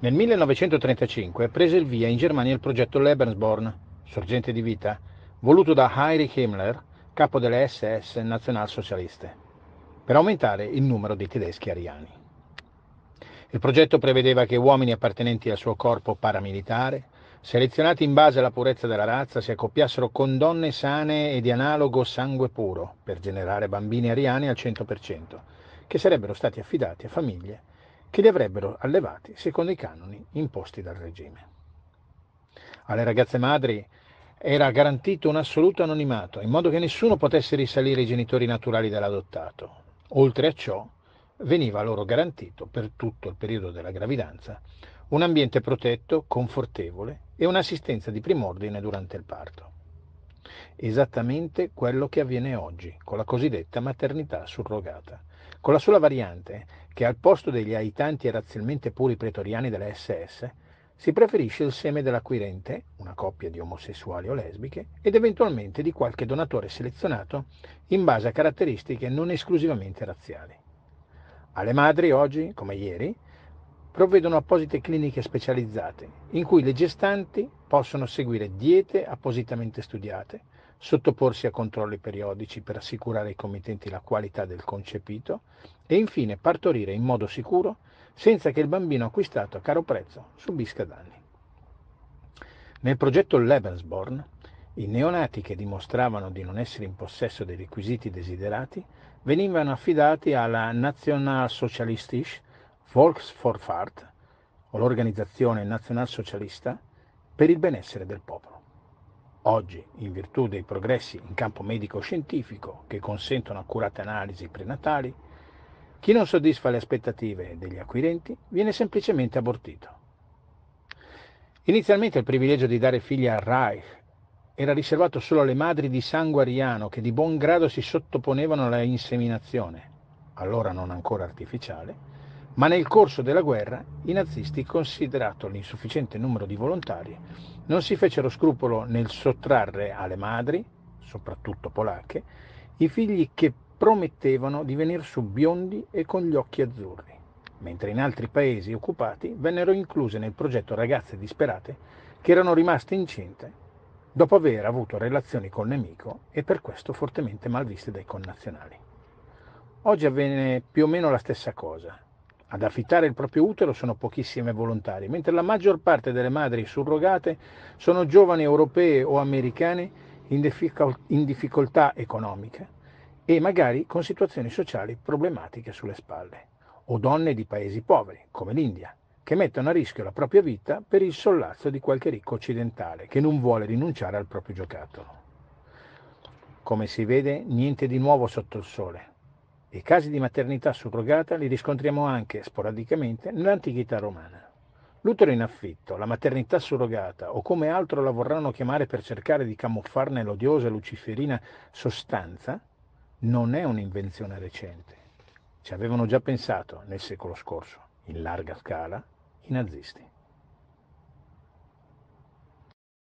Nel 1935 prese il via in Germania il progetto Lebensborn, sorgente di vita, voluto da Heinrich Himmler, capo delle SS nazionalsocialiste, per aumentare il numero di tedeschi ariani. Il progetto prevedeva che uomini appartenenti al suo corpo paramilitare, selezionati in base alla purezza della razza, si accoppiassero con donne sane e di analogo sangue puro per generare bambini ariani al 100%, che sarebbero stati affidati a famiglie che li avrebbero allevati secondo i canoni imposti dal regime. Alle ragazze madri era garantito un assoluto anonimato, in modo che nessuno potesse risalire i genitori naturali dell'adottato. Oltre a ciò, veniva loro garantito, per tutto il periodo della gravidanza, un ambiente protetto, confortevole e un'assistenza di prim'ordine durante il parto. Esattamente quello che avviene oggi con la cosiddetta maternità surrogata con la sola variante che al posto degli aitanti e razzialmente puri pretoriani della SS si preferisce il seme dell'acquirente, una coppia di omosessuali o lesbiche, ed eventualmente di qualche donatore selezionato in base a caratteristiche non esclusivamente razziali. Alle madri oggi, come ieri, provvedono apposite cliniche specializzate in cui le gestanti possono seguire diete appositamente studiate, sottoporsi a controlli periodici per assicurare ai committenti la qualità del concepito e infine partorire in modo sicuro senza che il bambino acquistato a caro prezzo subisca danni. Nel progetto Lebensborn, i neonati che dimostravano di non essere in possesso dei requisiti desiderati venivano affidati alla Nationalsozialistische Volksvorfahrt, o l'organizzazione nazionalsocialista, per il benessere del popolo. Oggi, in virtù dei progressi in campo medico-scientifico che consentono accurate analisi prenatali, chi non soddisfa le aspettative degli acquirenti viene semplicemente abortito. Inizialmente il privilegio di dare figli al Reich era riservato solo alle madri di sangue ariano che di buon grado si sottoponevano alla inseminazione, allora non ancora artificiale, ma nel corso della guerra i nazisti, considerato l'insufficiente numero di volontari, non si fecero scrupolo nel sottrarre alle madri, soprattutto polacche, i figli che promettevano di venir su biondi e con gli occhi azzurri, mentre in altri paesi occupati vennero incluse nel progetto ragazze disperate che erano rimaste incinte dopo aver avuto relazioni col nemico e per questo fortemente malviste dai connazionali. Oggi avviene più o meno la stessa cosa, ad affittare il proprio utero sono pochissime volontarie, mentre la maggior parte delle madri surrogate sono giovani europee o americane in, difficol- in difficoltà economica e magari con situazioni sociali problematiche sulle spalle, o donne di paesi poveri, come l'India, che mettono a rischio la propria vita per il sollazzo di qualche ricco occidentale che non vuole rinunciare al proprio giocattolo. Come si vede, niente di nuovo sotto il sole. I casi di maternità surrogata li riscontriamo anche, sporadicamente, nell'antichità romana. L'utero in affitto, la maternità surrogata o come altro la vorranno chiamare per cercare di camuffarne l'odiosa luciferina sostanza, non è un'invenzione recente. Ci avevano già pensato nel secolo scorso, in larga scala, i nazisti.